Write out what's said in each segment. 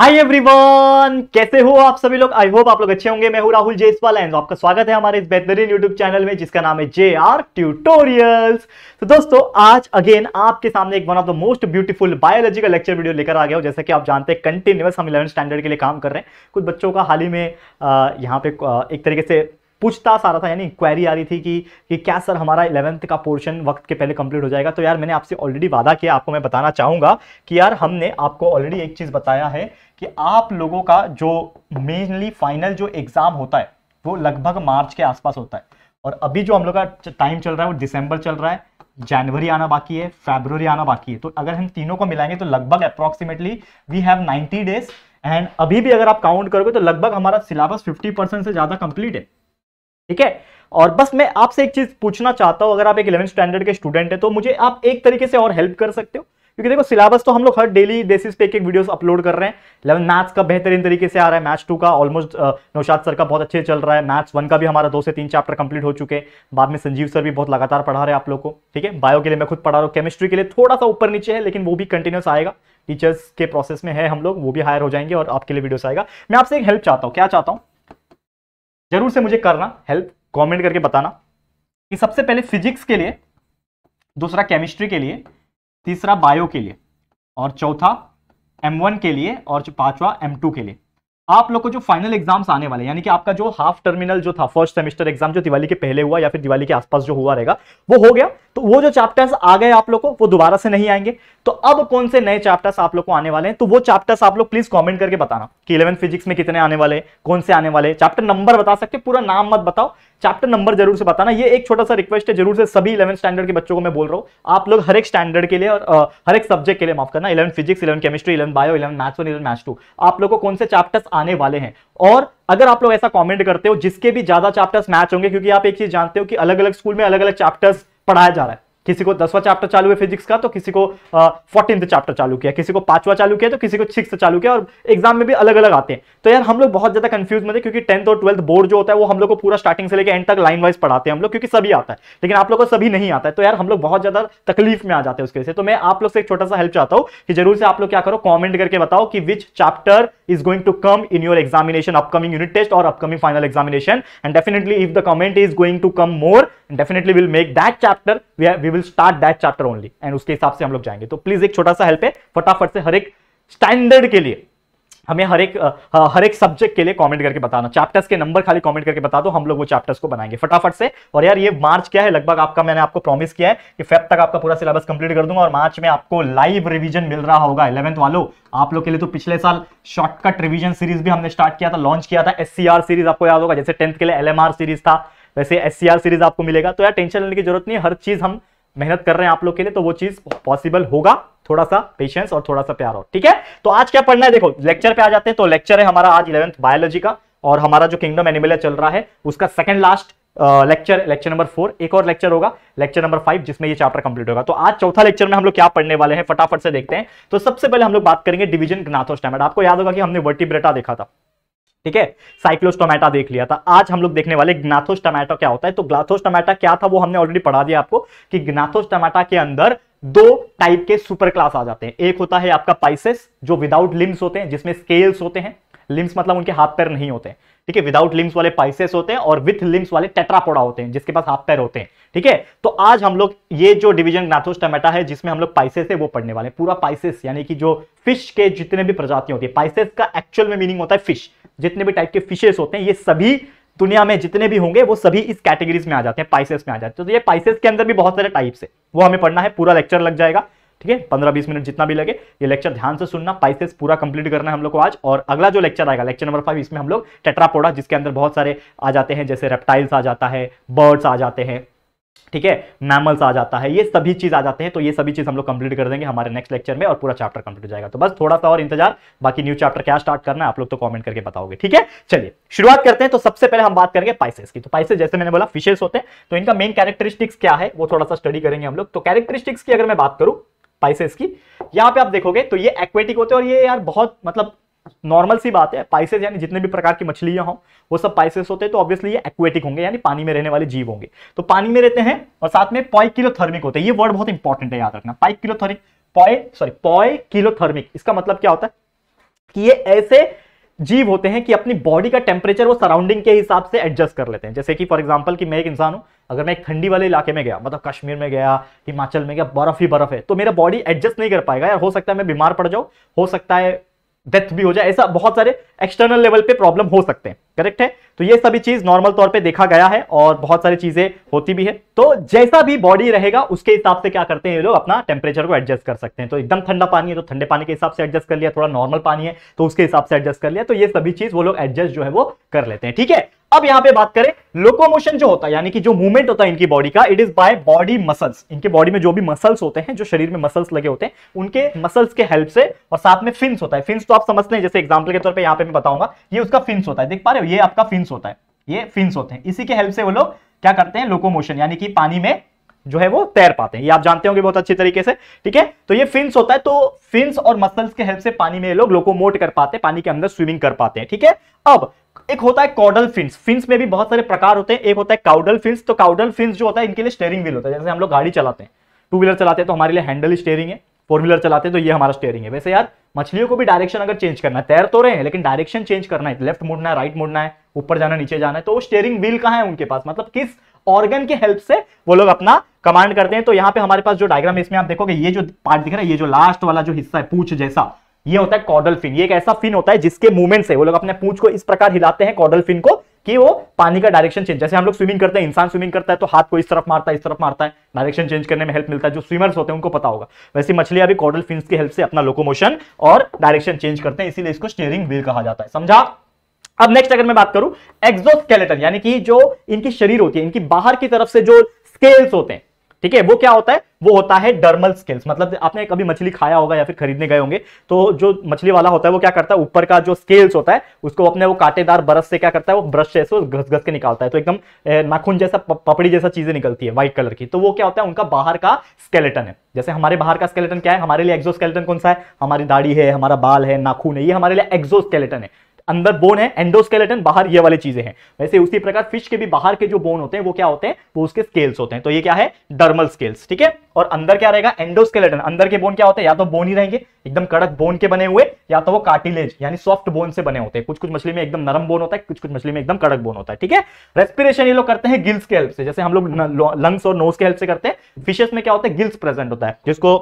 hi everyone कैसे हो आप सभी लोग आई होप आप लोग अच्छे होंगे मैं हूं राहुल जेसवाल एंड आपका स्वागत है हमारे इस बेहतरीन यूट्यूब चैनल में जिसका नाम है जे आर ट्यूटोरियल तो दोस्तों आज अगेन आपके सामने एक one of the most beautiful biology का लेक्चर वीडियो लेकर आ गया हूं जैसे कि आप जानते हैं कंटिन्यूस हम इलेवन स्टैंडर्ड के लिए काम कर रहे हैं कुछ बच्चों का हाल ही में यहाँ पे एक तरीके से पूछताछ आ रहा था यानी क्वेरी आ रही थी कि कि क्या सर हमारा इलेवंथ का पोर्शन वक्त के पहले कंप्लीट हो जाएगा तो यार मैंने आपसे ऑलरेडी वादा किया आपको मैं बताना चाहूंगा कि यार हमने आपको ऑलरेडी एक चीज़ बताया है कि आप लोगों का जो मेनली फाइनल जो एग्ज़ाम होता है वो लगभग मार्च के आसपास होता है और अभी जो हम लोग का टाइम चल रहा है वो दिसंबर चल रहा है जनवरी आना बाकी है फेब्रुवरी आना बाकी है तो अगर हम तीनों को मिलाएंगे तो लगभग approximately we have 90 days and अभी भी अगर आप काउंट करोगे तो लगभग हमारा सिलेबस 50 परसेंट से ज़्यादा कंप्लीट है ठीक है और बस मैं आपसे एक चीज़ पूछना चाहता हूं अगर आप एक इलेवन स्टैंडर्ड के स्टूडेंट है तो मुझे आप एक तरीके से और हेल्प कर सकते हो क्योंकि देखो सिलेबस तो हम लोग हर डेली बेसिस पे एक एक वीडियोस अपलोड कर रहे हैं इलेवन मैथ्स का बेहतरीन तरीके से आ रहा है मैथ्स टू का ऑलमोस्ट नौशाद सर का बहुत अच्छे चल रहा है मैथ्स वन का भी हमारा दो से तीन चैप्टर कंप्लीट हो चुके बाद में संजीव सर भी बहुत लगातार पढ़ा रहे हैं आप लोग को ठीक है बायो के लिए मैं खुद पढ़ा रहा हूँ केमिस्ट्री के लिए थोड़ा सा ऊपर नीचे है लेकिन वो भी कंटिन्यूस आएगा टीचर्स के प्रोसेस में है हम लोग वो भी हायर हो जाएंगे और आपके लिए वीडियोस आएगा मैं आपसे एक हेल्प चाहता हूँ क्या चाहता हूँ जरूर से मुझे करना हेल्प कमेंट करके बताना कि सबसे पहले फिजिक्स के लिए दूसरा केमिस्ट्री के लिए तीसरा बायो के लिए और चौथा वन के लिए और पांचवा टू के लिए आप लोग को जो फाइनल एग्जाम्स आने वाले यानी कि आपका जो हाफ टर्मिनल जो था फर्स्ट सेमेस्टर एग्जाम जो दिवाली के पहले हुआ या फिर दिवाली के आसपास जो हुआ रहेगा वो हो गया तो वो जो चैप्टर्स आ गए आप लोग को वो दोबारा से नहीं आएंगे तो अब कौन से नए चैप्टर्स आप लोग को आने वाले हैं तो वो चैप्टर्स आप लोग प्लीज कॉमेंट करके बताना कि इलेवन फिजिक्स में कितने आने वाले कौन से आने वाले चैप्टर नंबर बता सकते पूरा नाम मत बताओ चैप्टर नंबर जरूर से बताना ये एक छोटा सा रिक्वेस्ट है जरूर से सभी इलेवन स्टैंडर्ड के बच्चों को मैं बोल रहा हूँ आप लोग हर एक स्टैंडर्ड के लिए और हर एक सब्जेक्ट के लिए माफ करना eleven physics eleven chemistry eleven bio eleven maths one eleven maths two आप लोगों को कौन से चैप्टर्स आने वाले हैं और अगर आप लोग ऐसा कॉमेंट करते हो जिसके भी ज्यादा चैप्टर्स मैच होंगे क्योंकि आप एक चीज जानते हो कि अलग अलग स्कूल में अलग अलग चैप्टर्स पढ़ाया जा रहा है किसी को दसवां चैप्टर चालू है फिजिक्स का तो किसी को फोर्टीन चैप्टर चालू किया किसी को पांचवा चालू किया तो किसी को सिक्स चालू किया और एग्जाम में भी अलग अलग आते हैं तो यार हम लोग बहुत ज्यादा कंफ्यूज में थे क्योंकि टेंथ और ट्वेल्थ बोर्ड जो होता है वो हम लोग को पूरा स्टार्टिंग से लेकर एंड तक लाइन वाइज पढ़ाते हैं हम लोग क्योंकि सभी आता है लेकिन आप लोग को सभी नहीं आता है तो यार हम लोग बहुत ज्यादा तकलीफ में आ जाते हैं उसके से तो मैं आप लोग से एक छोटा सा हेल्प चाहता हूँ कि जरूर से आप लोग क्या करो कॉमेंट करके बताओ कि which chapter is going to come in your examination upcoming unit test और upcoming final examination and definitely if the comment is going to come more definitely will make that chapter we will start that chapter only and उसके हिसाब से हम लोग जाएंगे तो please एक छोटा सा हेल्प है फटाफट से हर एक स्टैंडर्ड के लिए हमें हर एक हाँ, हर एक सब्जेक्ट के लिए कमेंट करके बताना चैप्टर्स के नंबर खाली कमेंट करके बता दो हम लोग वो चैप्टर्स को बनाएंगे फटाफट से और यार ये मार्च क्या है लगभग आपका मैंने आपको प्रॉमिस किया है कि फेब तक आपका पूरा सिलेबस कंप्लीट कर दूंगा और मार्च में आपको लाइव रिवीजन मिल रहा होगा इलेवंथ वालों आप लोग के लिए तो पिछले साल शॉर्टकट रिविजन सीरीज भी हमने स्टार्ट किया था लॉन्च किया था एस सीरीज आपको याद होगा जैसे टेंथ के लिए एल सीरीज था वैसे एस सीरीज आपको मिलेगा तो यार टेंशन लेने की जरूरत नहीं हर चीज हम मेहनत कर रहे हैं आप लोग के लिए तो वो चीज पॉसिबल होगा थोड़ा सा पेशेंस और थोड़ा सा प्यार हो ठीक है तो आज क्या पढ़ना है देखो लेक्चर पे आ जाते हैं तो लेक्चर है हमारा आज इलेवेंथ बायोलॉजी का और हमारा जो किंगडम एनिमल चल रहा है उसका second last lecture lecture number four एक और लेक्चर होगा लेक्चर नंबर फाइव जिसमें ये चैप्टर कंप्लीट होगा तो आज चौथा लेक्चर में हम लोग क्या पढ़ने वाले हैं फटाफट से देखते हैं तो सबसे पहले हम लोग बात करेंगे डिवीजन स्टैंडर्ड आपको याद होगा कि हमने वर्टिब्रेटा देखा था ठीक है साइक्लोस्टोमेटा देख लिया था आज हम लोग देखने वाले ग्नाथोस्टोमेटा क्या होता है तो टमाटा क्या था वो हमने ऑलरेडी पढ़ा दिया आपको कि टमाटा के अंदर दो टाइप के सुपर क्लास आ जाते हैं एक होता है आपका पाइसेस जो विदाउट लिम्स होते हैं जिसमें स्केल्स होते हैं लिम्स मतलब उनके हाथ पैर नहीं होते ठीक है विदाउट लिम्स वाले पाइसेस होते हैं और विथ लिम्स वाले टेट्रापोडा होते हैं जिसके पास हाथ पैर होते हैं ठीक है तो आज हम लोग ये जो डिवीजन ग्नाथोस्टमेटा है जिसमें हम लोग पाइसेस है वो पढ़ने वाले पूरा पाइसेस यानी कि जो फिश के जितने भी प्रजातियां होती है पाइसेस का एक्चुअल में मीनिंग होता है फिश जितने भी टाइप के फिशेस होते हैं ये सभी दुनिया में जितने भी होंगे वो सभी इस कैटेगरीज में आ जाते हैं पाइसेस में आ जाते हैं तो ये पाइसेस के अंदर भी बहुत सारे टाइप्स है वो हमें पढ़ना है पूरा लेक्चर लग जाएगा ठीक है पंद्रह बीस मिनट जितना भी लगे ये लेक्चर ध्यान से सुनना पाइसेस पूरा कंप्लीट करना है हम लोग को आज और अगला जो लेक्चर आएगा लेक्चर नंबर फाइव इसमें हम लोग टेट्रापोडा जिसके अंदर बहुत सारे आ जाते हैं जैसे रेप्टाइल्स आ जाता है बर्ड्स आ जाते हैं ठीक है मैमल्स आ जाता है ये सभी चीज आ जाते हैं तो ये सभी चीज हम लोग कंप्लीट कर देंगे हमारे नेक्स्ट लेक्चर में और पूरा चैप्टर कंप्लीट हो जाएगा तो बस थोड़ा सा और इंतजार बाकी न्यू चैप्टर क्या स्टार्ट करना है आप लोग तो कमेंट करके बताओगे ठीक है चलिए शुरुआत करते हैं तो सबसे पहले हम बात करेंगे पाइसेस की तो पाइसेस जैसे मैंने बोला फिशेस होते हैं तो इनका मेन कैरेक्टरिस्टिक्स क्या है वो थोड़ा सा स्टडी करेंगे हम लोग तो कैरेक्टरिस्टिक्स की अगर मैं बात करूं पाइसेस की यहाँ पे आप देखोगे तो ये एक्वेटिक होते हैं और ये यार बहुत मतलब नॉर्मल सी बात है पाइसेस यानी जितने भी प्रकार की मछलियां हो वो सब पाइसेस होते हैं तो ऑब्वियसली ये एक्वेटिक होंगे यानी पानी में रहने वाले जीव होंगे तो पानी में रहते हैं और साथ में पॉय किलोथर्मिक होते हैं ये वर्ड बहुत इंपॉर्टेंट है याद रखना पाई किलोथर्मिक पॉय सॉरी पॉय किलोथर्मिक इसका मतलब क्या होता है कि ये ऐसे जीव होते हैं कि अपनी बॉडी का टेम्परेचर वो सराउंडिंग के हिसाब से एडजस्ट कर लेते हैं जैसे कि फॉर एग्जांपल कि मैं एक इंसान हूं अगर मैं एक ठंडी वाले इलाके में गया मतलब कश्मीर में गया हिमाचल में गया बर्फ ही बर्फ है तो मेरा बॉडी एडजस्ट नहीं कर पाएगा यार हो सकता है मैं बीमार पड़ जाऊं हो सकता है डेथ भी हो जाए ऐसा बहुत सारे एक्सटर्नल लेवल पे प्रॉब्लम हो सकते हैं करेक्ट है तो ये सभी चीज नॉर्मल तौर पे देखा गया है और बहुत सारी चीजें होती भी है तो जैसा भी बॉडी रहेगा उसके हिसाब से क्या करते हैं ये लोग अपना टेम्परेचर को एडजस्ट कर सकते हैं तो एकदम ठंडा पानी है तो ठंडे पानी के हिसाब से एडजस्ट कर लिया थोड़ा नॉर्मल पानी है तो उसके हिसाब से एडजस्ट कर लिया तो ये सभी चीज वो लोग एडजस्ट जो है वो कर लेते हैं ठीक है अब यहां पर बात करें लोकोमोशन जो होता है यानी कि जो मूवमेंट होता है इनकी बॉडी का it is by body muscles इनके बॉडी में जो भी मसल्स होते हैं जो शरीर में मसल्स लगे होते हैं उनके मसल्स के हेल्प से और साथ में फिंस होता है फिंस तो आप समझते हैं जैसे एग्जाम्पल के तौर पर यहां पर मैं बताऊंगा ये उसका फिंस होता है देख पा रहे और ये आपका फिंस होता है ये फिंस होते हैं इसी के हेल्प से वो लोग क्या करते हैं लोकोमोशन यानी कि पानी में जो है वो तैर पाते हैं ये आप जानते होंगे बहुत अच्छी तरीके से ठीक है तो ये फिंस होता है तो फिंस और मसल्स के हेल्प से पानी में ये लोग लोकोमोट कर पाते हैं पानी के अंदर स्विमिंग कर पाते हैं ठीक है अब एक होता है कॉडल फिंस फिंस में भी बहुत सारे प्रकार होते हैं एक होता है काउडल फिंस तो काउडल फिंस जो होता है इनके लिए स्टेयरिंग व्हील होता है जैसे हम लोग गाड़ी चलाते हैं टू व्हीलर चलाते हैं तो हमारे लिए हैंडल स्टेयरिंग है फोर व्हीलर चलाते हैं तो ये हमारा स्टेयरिंग है वैसे यार मछलियों को भी डायरेक्शन अगर चेंज करना है तैर तो रहे हैं लेकिन डायरेक्शन चेंज करना है लेफ्ट मुड़ना है राइट मुड़ना है ऊपर जाना नीचे जाना है तो स्टेयरिंग व्हील कहाँ है उनके पास मतलब किस ऑर्गन के हेल्प से वो लोग अपना कमांड करते हैं तो यहाँ पे हमारे पास जो डायग्राम है इसमें आप देखोगे ये जो पार्ट दिख रहा है ये जो लास्ट वाला जो हिस्सा है पूछ जैसा ये होता है कॉडल फिन ये एक ऐसा फिन होता है जिसके मूवमेंट से वो लोग अपने पूछ को इस प्रकार हिलाते हैं कॉडल फिन को कि वो पानी का डायरेक्शन चेंज जैसे हम लोग स्विमिंग करते हैं इंसान स्विमिंग करता है तो हाथ को इस तरफ मारता है इस तरफ मारता है डायरेक्शन चेंज करने में हेल्प मिलता है जो स्विमर्स होते हैं उनको पता होगा वैसे मछलियां भी कॉडल फिन की हेल्प से अपना लोकोमोशन और डायरेक्शन चेंज करते हैं इसीलिए इसको स्टेयरिंग व्हील कहा जाता है समझा अब नेक्स्ट अगर मैं बात करूं एक्सोस्केलेटन यानी कि जो इनकी शरीर होती है इनकी बाहर की तरफ से जो स्केल्स होते हैं ठीक है वो क्या होता है वो होता है डर्मल स्केल्स मतलब आपने कभी मछली खाया होगा या फिर खरीदने गए होंगे तो जो मछली वाला होता है वो क्या करता है ऊपर का जो स्केल्स होता है उसको अपने वो कांटेदार बरस से क्या करता है वो ब्रश से घस घस के निकालता है तो एकदम नाखून जैसा पपड़ी जैसा चीजें निकलती है व्हाइट कलर की तो वो क्या होता है उनका बाहर का स्केलेटन है जैसे हमारे बाहर का स्केलेटन क्या है हमारे लिए एक्जो स्केलेटन कौन सा है हमारी दाढ़ी है हमारा बाल है नाखून है ये हमारे लिए एक्जो स्केलेटन है अंदर बोन है एंडोस्केलेटन बाहर ये वाली चीजें हैं वैसे उसी प्रकार फिश के भी बाहर के जो बोन होते हैं वो क्या होते हैं वो उसके स्केल्स होते हैं तो ये क्या है डर्मल स्केल्स ठीक है और अंदर क्या रहेगा एंडोस्केलेटन अंदर के बोन क्या होते हैं या तो बोन ही रहेंगे एकदम कड़क बोन के बने हुए या तो वो कार्टिलेज यानी सॉफ्ट बोन से बने होते हैं कुछ कुछ मछली में एकदम नरम बोन होता है कुछ कुछ मछली में एकदम कड़क बोन होता है ठीक है रेस्पिरेशन ये लोग करते हैं गिल्स के हेल्प से जैसे हम लोग लंग्स और नोज के हेल्प से करते हैं फिशेस में क्या होता है गिल्स प्रेजेंट होता है जिसको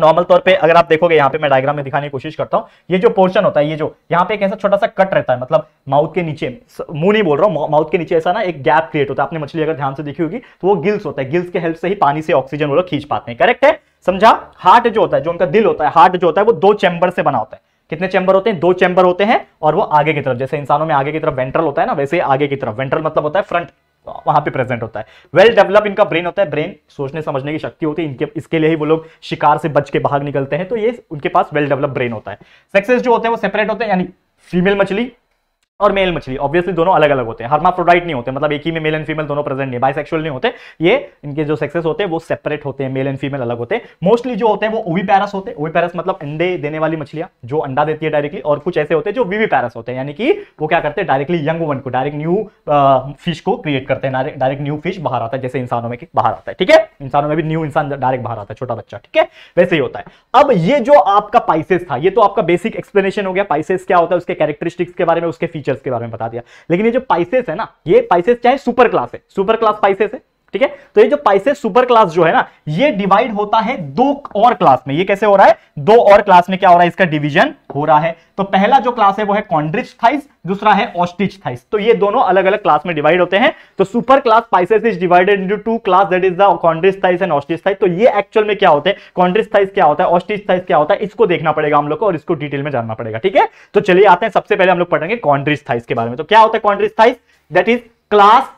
नॉर्मल तौर पे अगर आप देखोगे यहाँ पे मैं डायग्राम में दिखाने की कोशिश करता हूँ ये जो पोर्शन होता है ये जो यहाँ पे एक ऐसा छोटा सा कट रहता है मतलब माउथ के नीचे मुंह नहीं बोल रहा हूँ माउथ के नीचे ऐसा ना एक गैप क्रिएट होता है आपने मछली अगर ध्यान से देखी होगी तो वो गिल्स होता है गिल्स के हेल्प से ही पानी से ऑक्सीजन वो खींच पाते हैं करेक्ट है समझा हार्ट जो होता है जो उनका दिल होता है हार्ट जो होता है वो दो चैम्बर से बना होता है कितने चैम्बर होते हैं दो चैम्बर होते हैं और वो आगे की तरफ जैसे इंसानों में आगे की तरफ वेंट्रल होता है ना वैसे आगे की तरफ वेंट्रल मतलब होता है फ्रंट वहां पे प्रेजेंट होता है वेल well डेवलप इनका ब्रेन होता है ब्रेन सोचने समझने की शक्ति होती है इनके इसके लिए ही वो लोग शिकार से बच के बाहर निकलते हैं तो ये उनके पास वेल डेवलप ब्रेन होता है सेक्सेस जो होते हैं वो सेपरेट होते हैं यानी फीमेल मछली और मेल मछली ऑब्वियसली दोनों अलग अलग होते हैं हर्माफ्रोडाइट नहीं होते मतलब एक ही में मेल एंड फीमेल दोनों प्रेजेंट नहीं बाइसेक्सुअल नहीं होते ये इनके जो सेक्सेस होते हैं वो सेपरेट होते हैं मेल एंड फीमेल अलग होते हैं मोस्टली जो होते हैं वो ओवी पैरस होते हैं ओवी पैरस मतलब अंडे देने वाली मछलियां जो अंडा देती है डायरेक्टली और कुछ ऐसे होते हैं जो वीवी पैरस होते हैं यानी कि वो क्या करते हैं डायरेक्टली यंग वन को डायरेक्ट न्यू फिश को क्रिएट करते हैं डायरेक्ट न्यू फिश बाहर आता है जैसे इंसानों में बाहर आता है ठीक है इंसानों में भी न्यू इंसान डायरेक्ट बाहर आता है छोटा बच्चा ठीक है वैसे ही होता है अब ये जो आपका पाइसेस था ये तो आपका बेसिक एक्सप्लेनेशन हो गया पाइसेस क्या होता है उसके कैरेक्टरिस्टिक्स के बारे में उसके फीचर स्ट्रक्चर्स के बारे में बता दिया लेकिन ये जो पाइसेस है ना ये पाइसेस चाहे सुपर क्लास है सुपर क्लास पाइसेस है ठीक है तो ये जो पाइसेस सुपर क्लास जो है ना ये डिवाइड होता है दो और क्लास में ये कैसे हो रहा है दो और क्लास में क्या हो रहा है इसका डिवीजन हो रहा है तो पहला जो क्लास है वो है कॉन्ड्रिच थाइस दूसरा है ऑस्टिच थाइस तो ये दोनों अलग अलग क्लास में डिवाइड होते हैं तो super class Pisces is divided into two class that is the chondrichthyes and osteichthyes तो ये एक्चुअल में क्या होते हैं कॉन्ड्रिच थाइस क्या होता है ऑस्टिच थाइस क्या होता है इसको देखना पड़ेगा हम लोग को और इसको डिटेल में जानना पड़ेगा ठीक है तो चलिए आते हैं सबसे पहले हम लोग पढ़ेंगे कॉन्ड्रिच थाइस के बारे में तो क्या होता है chondrichthyes that is class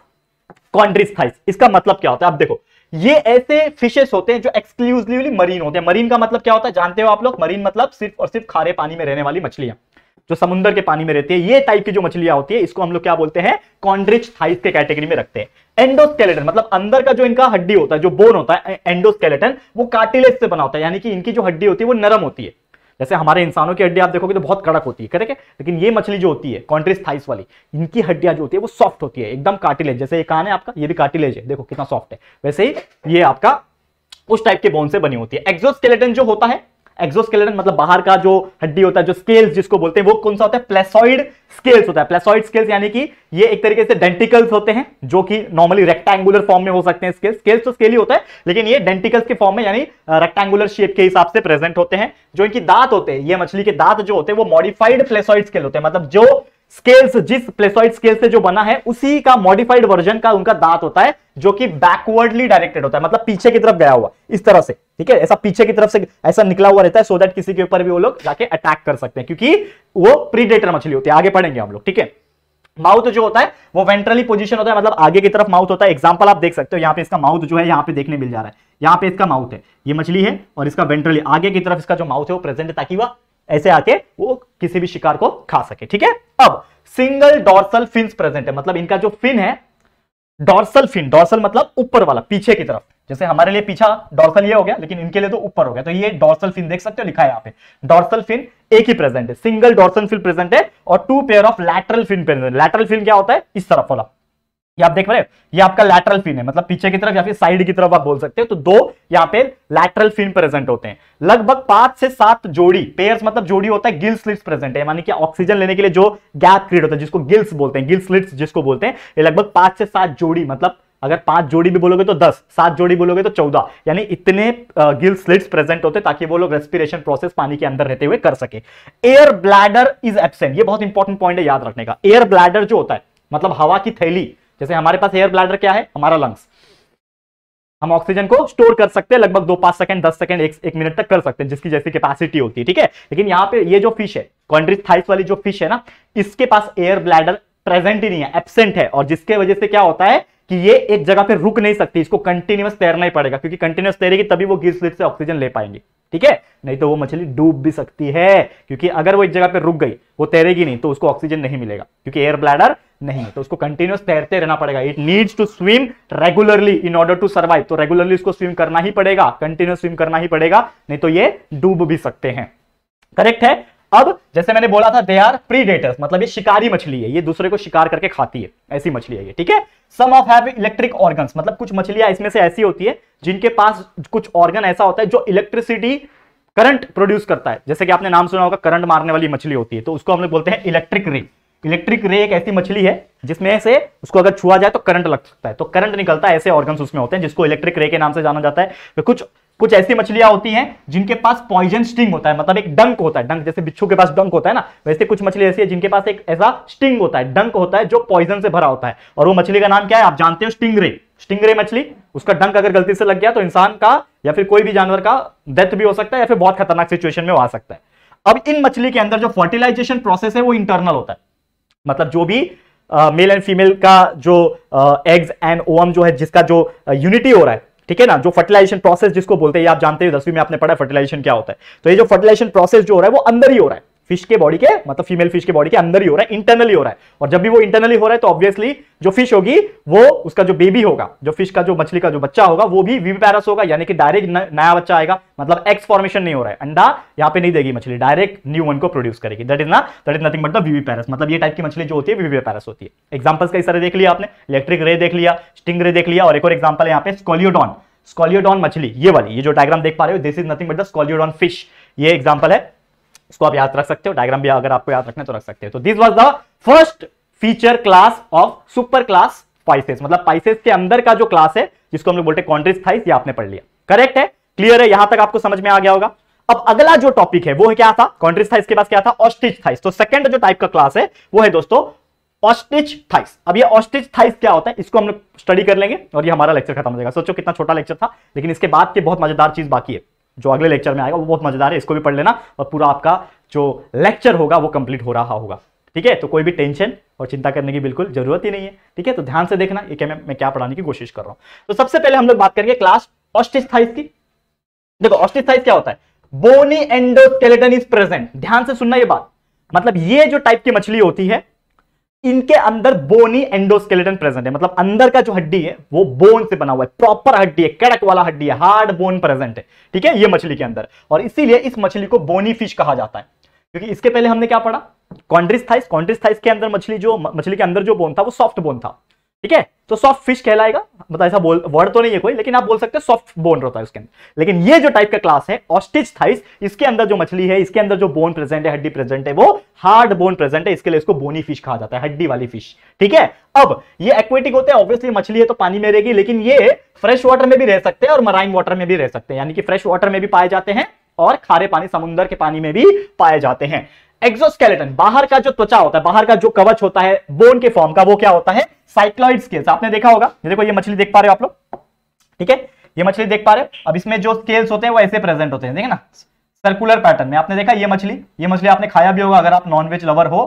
chondrichthyes इसका मतलब क्या होता है आप देखो ये ऐसे फिशेस होते हैं जो एक्सक्लूसिवली मरीन होते हैं मरीन का मतलब क्या होता है जानते हो आप लोग मरीन मतलब सिर्फ और सिर्फ खारे पानी में रहने वाली मछलियां जो समुद्र के पानी में रहती है ये टाइप की जो मछलियां होती है इसको हम लोग क्या बोलते हैं कॉन्ड्रिच थाइस के कैटेगरी में रखते हैं एंडोस्केलेटन मतलब अंदर का जो इनका हड्डी होता है जो बोन होता है एंडोस्केलेटन वो कार्टिलेज से बना होता है यानी कि इनकी जो हड्डी होती है वो नरम होती है जैसे हमारे इंसानों की हड्डी आप देखोगे तो बहुत कड़क होती है करेक्ट है लेकिन ये मछली जो होती है कॉन्ट्रिस थाइस वाली इनकी हड्डियां जो होती है वो सॉफ्ट होती है एकदम काटिलेज जैसे ये कान है आपका ये भी काटिलेज है देखो कितना सॉफ्ट है वैसे ही ये आपका उस टाइप के बोन से बनी होती है एक्सोस्केलेटन जो होता है एक्सोस्केलेटन मतलब बाहर का जो हड्डी होता है जो स्केल्स जिसको बोलते हैं वो कौन सा होता है प्लेसॉइड स्केल्स होता है प्लेसॉइड स्केल्स यानी कि ये एक तरीके से डेंटिकल्स होते हैं जो कि नॉर्मली रेक्टेंगुलर फॉर्म में हो सकते हैं स्केल्स स्केल्स तो स्केल ही होता है लेकिन ये डेंटिकल्स के फॉर्म में यानी रेक्टेंगुलर शेप के हिसाब से प्रेजेंट होते हैं जो इनकी दांत होते हैं ये मछली के दांत जो होते हैं वो मॉडिफाइड प्लेसॉइड स्केल होते हैं मतलब जो स्केल्स जिस प्लेसॉइड स्केल से जो बना है उसी का मॉडिफाइड वर्जन का उनका दांत होता है जो कि बैकवर्डली डायरेक्टेड होता है मतलब पीछे की तरफ गया हुआ इस तरह से ठीक है ऐसा पीछे की तरफ से ऐसा निकला हुआ रहता है सो so दैट किसी के ऊपर भी वो लोग जाके अटैक कर सकते हैं क्योंकि वो प्रीडेटर मछली होती है आगे पढ़ेंगे हम लोग ठीक है माउथ जो होता है वो वेंट्रली पोजिशन होता है मतलब आगे की तरफ माउथ होता है एग्जाम्पल आप देख सकते हो यहाँ पे इसका माउथ जो है यहाँ पे देखने मिल जा रहा है यहाँ पे इसका माउथ है ये मछली है और इसका वेंट्रली आगे की तरफ इसका जो माउथ है वो प्रेजेंट है ताकि वह ऐसे आके वो किसी भी शिकार को खा सके ठीक है अब सिंगल डॉर्सल फिन प्रेजेंट है मतलब इनका जो फिन है डॉर्सल फिन डॉर्सल मतलब ऊपर वाला पीछे की तरफ जैसे हमारे लिए पीछा डॉर्सल ये हो गया लेकिन इनके लिए तो ऊपर हो गया तो ये डॉर्सल फिन देख सकते हो लिखा है यहाँ पे डॉर्सल फिन एक ही प्रेजेंट है सिंगल डॉर्सल फिन प्रेजेंट है और two pair of lateral fin present lateral fin क्या होता है इस तरफ वाला ये आप देख रहे हैं ये आपका लैटरल फिन है मतलब पीछे की तरफ या फिर साइड की तरफ आप बोल सकते हो तो दो यहाँ पे लैटरल फिन प्रेजेंट होते हैं लगभग पांच से सात जोड़ी पेयर्स मतलब जोड़ी होता है गिल स्लिट्स प्रेजेंट है यानी कि ऑक्सीजन लेने के लिए जो गैप क्रिएट होता है जिसको गिल्स बोलते हैं गिल स्लिट्स जिसको बोलते हैं ये लगभग पांच से सात जोड़ी मतलब अगर पांच जोड़ी भी बोलोगे तो दस सात जोड़ी बोलोगे तो चौदह यानी इतने गिल स्लिट्स प्रेजेंट होते ताकि वो लोग रेस्पिरेशन प्रोसेस पानी के अंदर रहते हुए कर सके एयर ब्लैडर इज एबसेंट ये बहुत इंपॉर्टेंट पॉइंट है याद रखने का एयर ब्लैडर जो होता है मतलब हवा की थैली जैसे हमारे पास एयर ब्लैडर क्या है हमारा लंग्स हम ऑक्सीजन को स्टोर कर सकते हैं लगभग दो पांच सेकंड दस सेकंड एक, एक मिनट तक कर सकते हैं जिसकी जैसी कैपेसिटी होती है ठीक है लेकिन यहाँ पे ये जो फिश है कॉन्ड्रिज थाइस वाली जो फिश है ना इसके पास एयर ब्लैडर प्रेजेंट ही नहीं है एबसेंट है और जिसके वजह से क्या होता है कि ये एक जगह पे रुक नहीं सकती इसको कंटिन्यूस तैरना ही पड़ेगा क्योंकि कंटिन्यूस तैरेगी तभी वो गिर स्लिप से ऑक्सीजन ले पाएंगे ठीक है नहीं तो वो मछली डूब भी सकती है क्योंकि अगर वो एक जगह पे रुक गई वो तैरेगी नहीं तो उसको ऑक्सीजन नहीं मिलेगा क्योंकि एयर ब्लैडर नहीं है तो उसको कंटिन्यूस तैरते रहना पड़ेगा it needs to swim regularly in order to survive तो रेगुलरली उसको स्विम करना ही पड़ेगा कंटिन्यूस स्विम करना ही पड़ेगा नहीं तो ये डूब भी सकते हैं करेक्ट है अब जैसे मैंने बोला था दे आर प्रीडेटर्स मतलब ये शिकारी मछली है ये दूसरे को शिकार करके खाती है ऐसी मछली है ये ठीक है some of have electric organs मतलब कुछ मछलियां इसमें से ऐसी होती है जिनके पास कुछ ऑर्गन ऐसा होता है जो इलेक्ट्रिसिटी करंट प्रोड्यूस करता है जैसे कि आपने नाम सुना होगा करंट मारने वाली मछली होती है तो उसको हम लोग बोलते हैं इलेक्ट्रिक रिंग इलेक्ट्रिक रे एक ऐसी मछली है जिसमें से उसको अगर छुआ जाए तो करंट लग सकता है तो करंट निकलता है ऐसे ऑर्गन्स उसमें होते हैं जिसको इलेक्ट्रिक रे के नाम से जाना जाता है तो कुछ कुछ ऐसी मछलियां होती हैं जिनके पास पॉइजन स्टिंग होता है मतलब एक डंक होता है डंक जैसे बिच्छू के पास डंक होता है ना वैसे कुछ मछली ऐसी है जिनके पास एक ऐसा स्टिंग होता है डंक होता है जो पॉइजन से भरा होता है और वो मछली का नाम क्या है आप जानते हो स्टिंग रे स्टिंग रे मछली उसका डंक अगर गलती से लग गया तो इंसान का या फिर कोई भी जानवर का डेथ भी हो सकता है या फिर बहुत खतरनाक सिचुएशन में आ सकता है अब इन मछली के अंदर जो फर्टिलाइजेशन प्रोसेस है वो इंटरनल होता है मतलब जो भी मेल एंड फीमेल का जो एग्स एंड ओम जो है जिसका जो यूनिटी हो रहा है ठीक है ना जो फर्टिलाइजेशन प्रोसेस जिसको बोलते हैं आप जानते हो दसवीं में आपने पढ़ा फर्टिलाइजेशन क्या होता है तो ये जो फर्टिलाइजेशन प्रोसेस जो हो रहा है वो अंदर ही हो रहा है फिश के बॉडी के मतलब फीमेल फिश के बॉडी के अंदर ही हो रहा है इंटरनली हो रहा है और जब भी वो इंटरनली हो रहा है तो ऑब्वियसली जो फिश होगी वो उसका जो बेबी होगा जो फिश का जो मछली का जो बच्चा होगा वो भी विपैरस होगा यानी कि डायरेक्ट नया बच्चा आएगा मतलब एक्स फॉर्मेशन नहीं हो रहा है अंडा यहाँ पे नहीं देगी मछली डायरेक्ट न्यू वन को प्रोड्यूस करेगी दट इज ना that is nothing but the parous मतलब ये टाइप की मछली जो होती है वीवी पैरस होती है एग्जाम्पल्स कई सारे देख लिया आपने इलेक्ट्रिक रे देख लिया स्टिंग रे देख लिया और एक और एग्जाम्पल है यहाँ पे स्कॉलियोडॉन स्कॉलियोडॉन मछली ये वाली ये जो डायग्राम देख पा रहे हो this is nothing but the scoliodon fish ये एग्जाम्पल है इसको आप याद रख सकते हो डायग्राम भी अगर आपको याद रखना तो रख सकते हो तो this was the first feature class of super class Pisces मतलब पाइसेस के अंदर का जो क्लास है जिसको हम लोग बोलते हैं ये आपने पढ़ लिया करेक्ट है क्लियर है यहां तक आपको समझ में आ गया होगा अब अगला जो टॉपिक है वो है क्या था कॉन्ट्रिस थाइस के पास क्या था ऑस्टिच थाइस तो सेकंड जो टाइप का क्लास है वो है दोस्तों ऑस्टिच थाइस अब ये ऑस्टिच थाइस क्या होता है इसको हम लोग स्टडी कर लेंगे और ये हमारा लेक्चर खत्म हो जाएगा सोचो कितना छोटा लेक्चर था लेकिन इसके बाद के बहुत मजेदार चीज बाकी है जो अगले लेक्चर में आएगा वो बहुत मजेदार है इसको भी पढ़ लेना और पूरा आपका जो लेक्चर होगा वो कंप्लीट हो रहा होगा ठीक है तो कोई भी टेंशन और चिंता करने की बिल्कुल जरूरत ही नहीं है ठीक है तो ध्यान से देखना ये मैं, मैं क्या पढ़ाने की कोशिश कर रहा हूं तो सबसे पहले हम लोग बात करेंगे क्लास ऑस्टिस्थाइस की देखो ऑस्टिस्थाइस क्या होता है बोनी एंडोस्केलेटन इज प्रेजेंट ध्यान से सुनना ये बात मतलब ये जो टाइप की मछली होती है इनके अंदर बोनी एंडोस्केलेटन प्रेजेंट है मतलब अंदर का जो हड्डी है वो बोन से बना हुआ है प्रॉपर हड्डी है कड़क वाला हड्डी है हार्ड बोन प्रेजेंट है ठीक है ये मछली के अंदर और इसीलिए इस मछली को बोनी फिश कहा जाता है क्योंकि इसके पहले हमने क्या पढ़ा कॉन्ड्रिस्थाइस थाइस के अंदर मछली जो मछली के अंदर जो बोन था वो सॉफ्ट बोन था ठीक है तो सॉफ्ट फिश कहलाएगा मतलब ऐसा बोल वर्ड तो नहीं है कोई लेकिन आप बोल सकते हैं सॉफ्ट बोन रहता है उसके अंदर लेकिन ये जो टाइप का क्लास है ऑस्टिच थाइस इसके अंदर जो मछली है इसके अंदर जो बोन प्रेजेंट है हड्डी प्रेजेंट है वो हार्ड बोन प्रेजेंट है इसके लिए इसको बोनी फिश कहा जाता है हड्डी वाली फिश ठीक है अब ये एक्वेटिक होते हैं ऑब्वियसली मछली है तो पानी में रहेगी लेकिन ये फ्रेश वाटर में भी रह सकते हैं और मराइन वाटर में भी रह सकते हैं यानी कि फ्रेश वाटर में भी पाए जाते हैं और खारे पानी समुद्र के पानी में भी पाए जाते हैं एक्सोस्केलेटन बाहर का जो त्वचा होता है बाहर का जो कवच होता है बोन के फॉर्म का वो क्या होता है साइक्लॉइड स्केल्स आपने देखा होगा देखो ये मछली देख पा रहे हो आप लोग ठीक है ये मछली देख पा रहे हो अब इसमें जो स्केल्स होते हैं वो ऐसे प्रेजेंट होते हैं देखे ना सर्कुलर पैटर्न में आपने देखा ये मछली ये मछली आपने खाया भी होगा अगर आप नॉनवेज लवर हो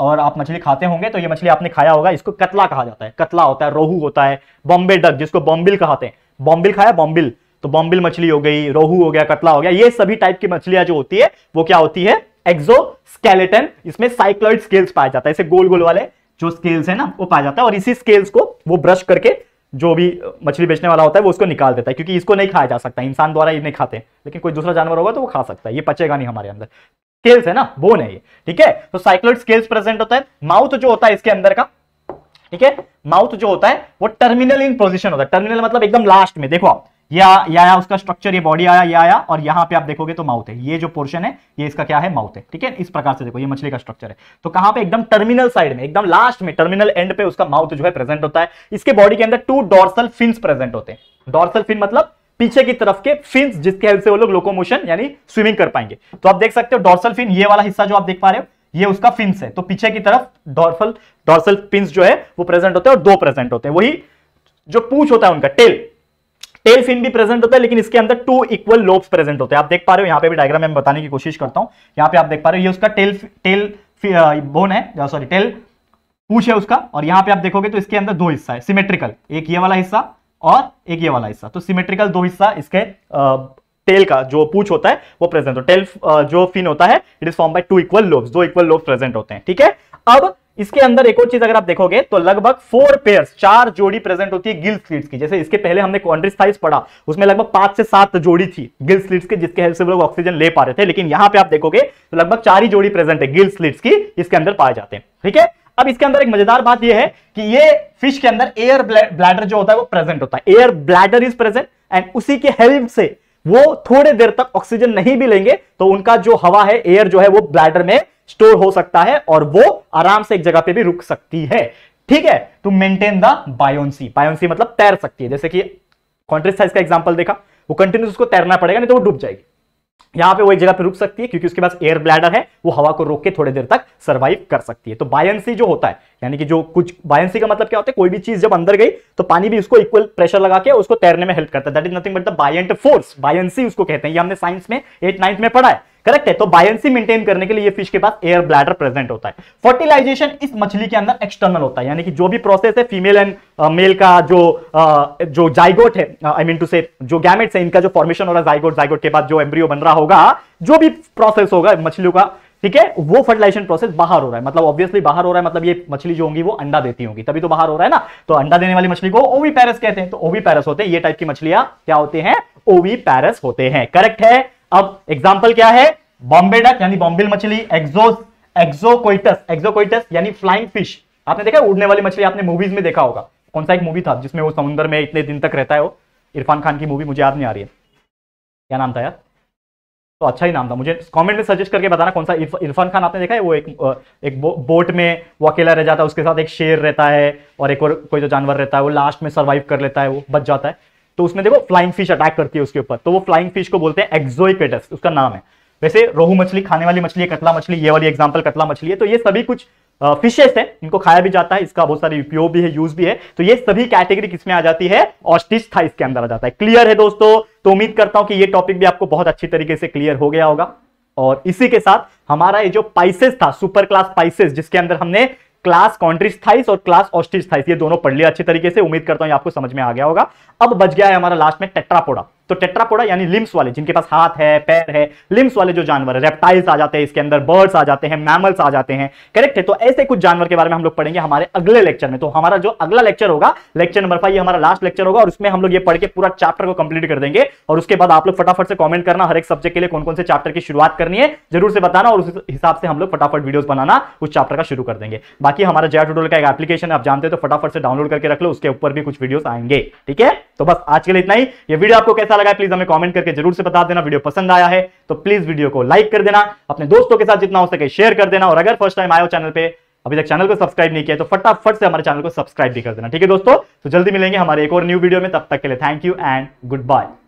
और आप मछली खाते होंगे तो ये मछली आपने खाया होगा इसको कतला कहा जाता है कतला होता है रोहू होता है बॉम्बे डक जिसको बॉम्बिल कहते हैं बॉम्बिल खाया बॉम्बिल तो बॉम्बिल मछली हो गई रोहू हो गया कतला हो गया ये सभी टाइप की मछलियां जो होती है वो क्या होती है एक्सोस्केलेटन इसमें साइक्लॉइड स्केल्स पाया जाता है ऐसे गोल गोल वाले जो स्केल्स है ना वो पाया जाता है और इसी स्केल्स को वो ब्रश करके जो भी मछली बेचने वाला होता है वो उसको निकाल देता है क्योंकि इसको नहीं खाया जा सकता इंसान द्वारा ये नहीं खाते लेकिन कोई दूसरा जानवर होगा तो वो खा सकता है ये पचेगा नहीं हमारे अंदर स्केल्स है ना वो नहीं है ठीक है तो साइक्लोइड स्केल्स प्रेजेंट होता है माउथ जो होता है इसके अंदर का ठीक है माउथ जो होता है वो टर्मिनल इन पोजिशन होता है टर्मिनल मतलब एकदम लास्ट में देखो आप ये आया या उसका स्ट्रक्चर ये बॉडी आया ये आया और यहाँ पे आप देखोगे तो माउथ है ये जो पोर्शन है ये इसका क्या है माउथ है ठीक है इस प्रकार से देखो ये मछली का स्ट्रक्चर है तो कहां पे एकदम टर्मिनल साइड में एकदम लास्ट में टर्मिनल एंड पे उसका माउथ जो है प्रेजेंट होता है इसके बॉडी के अंदर टू डॉर्सल फिन्स प्रेजेंट होते हैं डॉर्सल फिन मतलब पीछे की तरफ के फिन्स जिसके हेल्प से वो लोग लोकोमोशन यानी स्विमिंग कर पाएंगे तो आप देख सकते हो डॉर्सल फिन ये वाला हिस्सा जो आप देख पा रहे हो ये उसका फिन्स है तो पीछे की तरफ डॉर्फल डॉर्सल पिंस जो है वो प्रेजेंट होते हैं और दो प्रेजेंट होते हैं वही जो पूछ होता है उनका टेल टेल फिन भी प्रेजेंट होता है लेकिन इसके अंदर टू इक्वल लोब प्रेजेंट होते हैं आप देख पा रहे हो यहाँ पे भी डायग्राम में बताने की कोशिश करता हूँ यहाँ पे आप देख पा रहे हो ये उसका टेल टेल बोन है सॉरी टेल पूछ है उसका और यहाँ पे आप देखोगे तो इसके अंदर दो हिस्सा है सिमेट्रिकल एक ये वाला हिस्सा और एक ये वाला हिस्सा तो सिमेट्रिकल दो हिस्सा इसके टेल का जो पूछ होता है वो प्रेजेंट हो टेल जो फिन होता है it is form by two equal lobes दो इक्वल लोब्स प्रेजेंट होते हैं ठीक है अब इसके अंदर एक और चीज अगर आप देखोगे तो लगभग फोर पेयर चार जोड़ी प्रेजेंट होती है गिल स्लीट्स की जैसे इसके पहले हमने क्वान्ट्री पढ़ा उसमें लगभग पांच से सात जोड़ी थी गिल स्लीट्स के जिसके हेल्प से लोग ऑक्सीजन ले पा रहे थे लेकिन यहां पे आप देखोगे तो लगभग चार ही जोड़ी प्रेजेंट है गिल स्लीट्स की इसके अंदर पाए जाते हैं ठीक है अब इसके अंदर एक मजेदार बात यह है कि ये फिश के अंदर एयर ब्लैडर जो होता है वो प्रेजेंट होता है air bladder is present and उसी के हेल्प से वो थोड़े देर तक ऑक्सीजन नहीं भी लेंगे तो उनका जो हवा है एयर जो है वो ब्लैडर में स्टोर हो सकता है और वो आराम से एक जगह पे भी रुक सकती है ठीक है to maintain the buoyancy buoyancy मतलब तैर सकती है जैसे कि कॉन्ट्रेस साइज का एग्जाम्पल देखा वो कंटिन्यूस उसको तैरना पड़ेगा नहीं तो वो डूब जाएगी यहां पे वो एक जगह पे रुक सकती है क्योंकि उसके पास एयर ब्लैडर है वो हवा को रोक के थोड़ी देर तक सर्वाइव कर सकती है तो बायंसी जो होता है यानी कि जो कुछ बायंसी का मतलब क्या होता है कोई भी चीज जब अंदर गई तो पानी भी उसको इक्वल प्रेशर लगा के उसको तैरने में हेल्प करता है that is nothing but the buoyant force buoyancy उसको कहते हैं ये हमने साइंस में एट नाइन्थ में पढ़ा है करेक्ट है तो बायसी मेंटेन करने के लिए ये फिश के पास एयर ब्लैडर प्रेजेंट होता है फर्टिलाइजेशन इस मछली के अंदर एक्सटर्नल होता है यानी कि जो भी प्रोसेस है फीमेल एंड मेल का जो आ, uh, जो जाइगोट है आई मीन टू से जो गैमेट्स है इनका जो फॉर्मेशन हो रहा है जाइगोट जाइगोट के बाद जो एम्ब्रियो बन रहा होगा जो भी प्रोसेस होगा मछलियों का ठीक है वो फर्टिलाइजेशन प्रोसेस बाहर हो रहा है मतलब ऑब्वियसली बाहर हो रहा है मतलब ये मछली जो होंगी वो अंडा देती होंगी तभी तो बाहर हो रहा है ना तो अंडा देने वाली मछली को ओवी पैरस कहते हैं तो ओवी पैरस होते हैं ये टाइप की मछलियां क्या होते हैं ओवी पैरस होते हैं करेक्ट है अब एग्जाम्पल क्या है बॉम्बे डक यानी बॉम्बिल मछली एक्सोस एक्सोकोइटस एक्सोकोइटस यानी फ्लाइंग फिश आपने देखा उड़ने वाली मछली आपने मूवीज में देखा होगा कौन सा एक मूवी था जिसमें वो समुद्र में इतने दिन तक रहता है वो इरफान खान की मूवी मुझे याद नहीं आ रही है क्या नाम था यार तो अच्छा ही नाम था मुझे कमेंट में सजेस्ट करके बताना कौन सा इरफान खान आपने देखा है वो एक एक बो, बोट में वो अकेला रह जाता है उसके साथ एक शेर रहता है और एक और कोई जो तो जानवर रहता है वो लास्ट में सर्वाइव कर लेता है वो बच जाता है तो उसमें देखो फ्लाइंग फिश अटैक करती है उसके ऊपर तो वो फ्लाइंग फिश को बोलते हैं एक्जोइपेटस उसका नाम है वैसे रोहू मछली खाने वाली मछली है कतला मछली ये वाली एग्जाम्पल कतला मछली है तो ये सभी कुछ फिशेस है इनको खाया भी जाता है इसका बहुत सारे उपयोग भी है यूज भी है तो ये सभी कैटेगरी किसमें आ जाती है ऑस्टिच था इसके अंदर आ जाता है क्लियर है दोस्तों तो उम्मीद करता हूं कि ये टॉपिक भी आपको बहुत अच्छी तरीके से क्लियर हो गया होगा और इसी के साथ हमारा ये जो पाइसेस था सुपर क्लास पाइसेस जिसके अंदर हमने क्लास कॉन्ट्रीस्थाइस और क्लास ऑस्टिस्थाइस ये दोनों पढ़ लिया अच्छे तरीके से उम्मीद करता हूं आपको समझ में आ गया होगा अब बच गया है हमारा लास्ट में टेट्रापोडा तो टेट्रापोडा यानी लिम्स वाले जिनके पास हाथ है पैर है लिम्स वाले जो जानवर है रेप्टाइल्स आ जाते हैं इसके अंदर बर्ड्स आ जाते हैं मैमल्स आ जाते हैं करेक्ट है तो ऐसे कुछ जानवर के बारे में हम लोग पढ़ेंगे हमारे अगले लेक्चर में तो हमारा जो अगला लेक्चर होगा लेक्चर नंबर फाइव हमारा लास्ट लेक्चर होगा और उसमें हम लोग ये पढ़ के पूरा चैप्टर को कंप्लीट कर देंगे और उसके बाद आप लोग फटाफट से कॉमेंट करना हर एक सब्जेक्ट के लिए कौन कौन से चैप्टर की शुरुआत करनी है जरूर से बताना और उस हिसाब से हम लोग फटाफट वीडियो बनाना उस चैप्टर का शुरू कर देंगे बाकी हमारा जय टूडोल का एक एप्लीकेशन आप जानते हो तो फटाफट से डाउनलोड करके रख लो उसके ऊपर भी कुछ वीडियो आएंगे ठीक है तो बस आज के लिए इतना ही ये वीडियो आपको कैसा लगा प्लीज हमें कॉमेंट करके जरूर से बता देना वीडियो पसंद आया है तो प्लीज वीडियो को लाइक कर देना अपने दोस्तों के साथ जितना हो सके शेयर कर देना और अगर फर्स्ट टाइम आयो चैनल पर अभी तक चैनल को सब्सक्राइब नहीं किया तो फटाफट से हमारे चैनल को सब्सक्राइब भी कर देना ठीक है दोस्तों तो जल्दी मिलेंगे हमारे एक और न्यू वीडियो में तब तक के लिए thank you and good bye